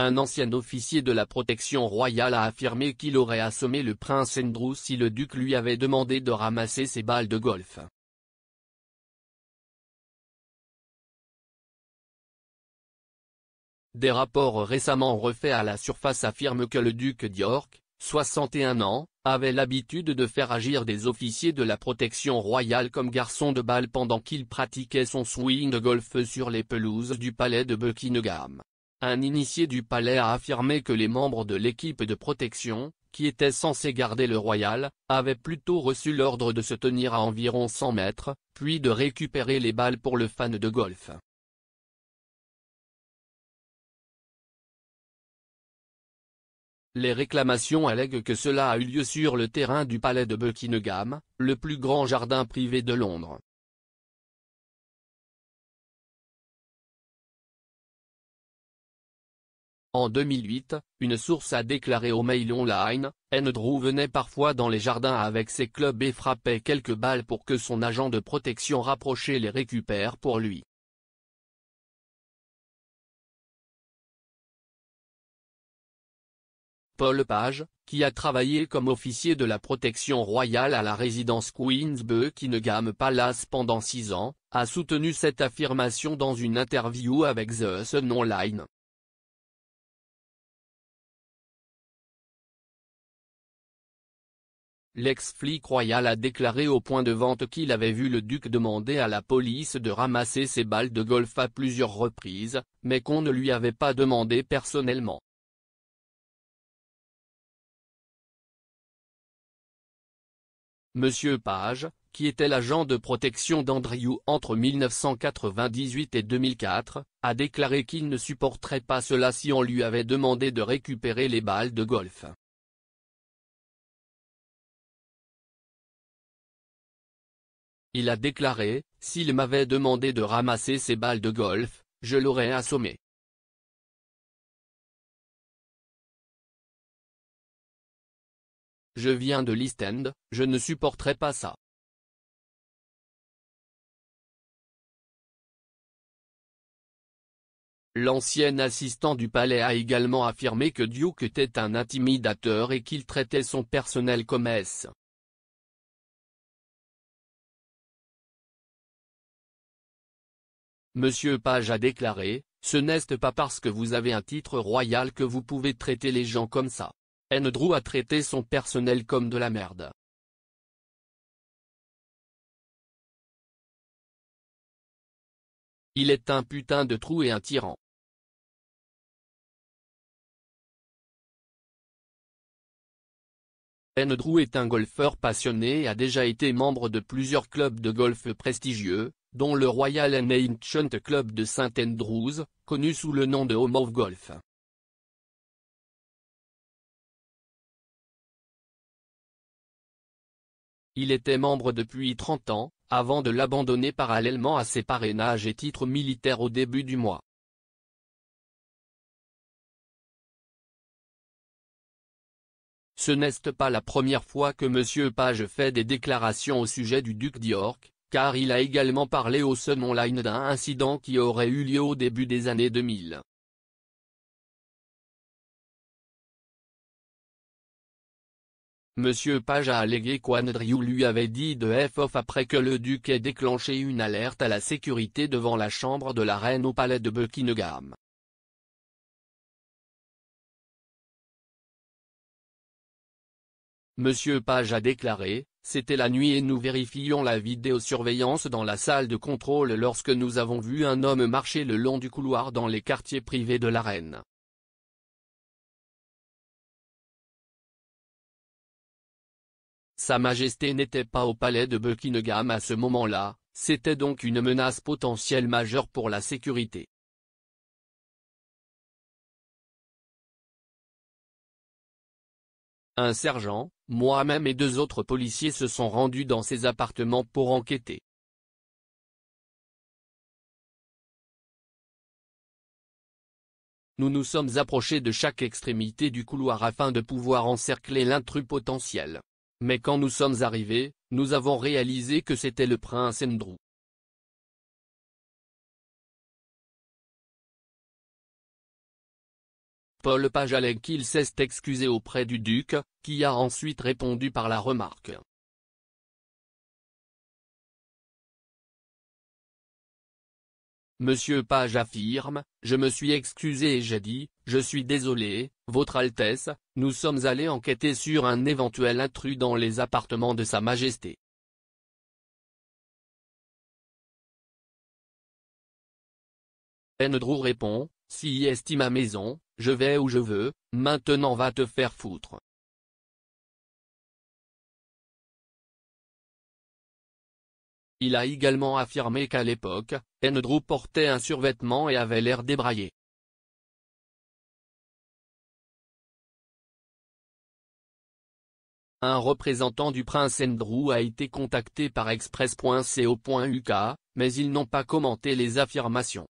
Un ancien officier de la protection royale a affirmé qu'il aurait assommé le prince Andrew si le duc lui avait demandé de ramasser ses balles de golf. Des rapports récemment refaits à la surface affirment que le duc d'York, 61 ans, avait l'habitude de faire agir des officiers de la protection royale comme garçons de balle pendant qu'il pratiquait son swing de golf sur les pelouses du palais de Buckingham. Un initié du palais a affirmé que les membres de l'équipe de protection, qui étaient censés garder le Royal, avaient plutôt reçu l'ordre de se tenir à environ 100 mètres, puis de récupérer les balles pour le fan de golf. Les réclamations allèguent que cela a eu lieu sur le terrain du palais de Buckingham, le plus grand jardin privé de Londres. En 2008, une source a déclaré au Mail Online, Andrew venait parfois dans les jardins avec ses clubs et frappait quelques balles pour que son agent de protection rapproché les récupère pour lui. Paul Page, qui a travaillé comme officier de la protection royale à la résidence Queen's pas l'as pendant six ans, a soutenu cette affirmation dans une interview avec The Sun Online. L'ex-flic royal a déclaré au point de vente qu'il avait vu le duc demander à la police de ramasser ses balles de golf à plusieurs reprises, mais qu'on ne lui avait pas demandé personnellement. Monsieur Page, qui était l'agent de protection d'Andrew entre 1998 et 2004, a déclaré qu'il ne supporterait pas cela si on lui avait demandé de récupérer les balles de golf. Il a déclaré, s'il m'avait demandé de ramasser ses balles de golf, je l'aurais assommé. Je viens de l'East End, je ne supporterai pas ça. L'ancien assistant du palais a également affirmé que Duke était un intimidateur et qu'il traitait son personnel comme S. Monsieur Page a déclaré, ce n'est pas parce que vous avez un titre royal que vous pouvez traiter les gens comme ça. Andrew a traité son personnel comme de la merde. Il est un putain de trou et un tyran. Andrew est un golfeur passionné et a déjà été membre de plusieurs clubs de golf prestigieux, dont le Royal and Ancient Club de saint Andrews, connu sous le nom de Home of Golf. Il était membre depuis 30 ans, avant de l'abandonner parallèlement à ses parrainages et titres militaires au début du mois. Ce n'est pas la première fois que M. Page fait des déclarations au sujet du duc d'York, car il a également parlé au Sun Online d'un incident qui aurait eu lieu au début des années 2000. Monsieur Page a allégué qu'Andrew lui avait dit de F-off après que le duc ait déclenché une alerte à la sécurité devant la chambre de la reine au palais de Buckingham. Monsieur Page a déclaré, c'était la nuit et nous vérifions la vidéosurveillance dans la salle de contrôle lorsque nous avons vu un homme marcher le long du couloir dans les quartiers privés de l'arène. Sa Majesté n'était pas au palais de Buckingham à ce moment-là, c'était donc une menace potentielle majeure pour la sécurité. Un sergent, moi-même et deux autres policiers se sont rendus dans ces appartements pour enquêter. Nous nous sommes approchés de chaque extrémité du couloir afin de pouvoir encercler l'intrus potentiel. Mais quand nous sommes arrivés, nous avons réalisé que c'était le prince Andrew. Paul Page allait qu'il s'est excusé auprès du duc, qui a ensuite répondu par la remarque. Monsieur Page affirme, je me suis excusé et j'ai dit, je suis désolé, Votre Altesse, nous sommes allés enquêter sur un éventuel intrus dans les appartements de Sa Majesté. N. répond, si estime ma maison, je vais où je veux, maintenant va te faire foutre. Il a également affirmé qu'à l'époque, Andrew portait un survêtement et avait l'air débraillé. Un représentant du prince Andrew a été contacté par express.co.uk, mais ils n'ont pas commenté les affirmations.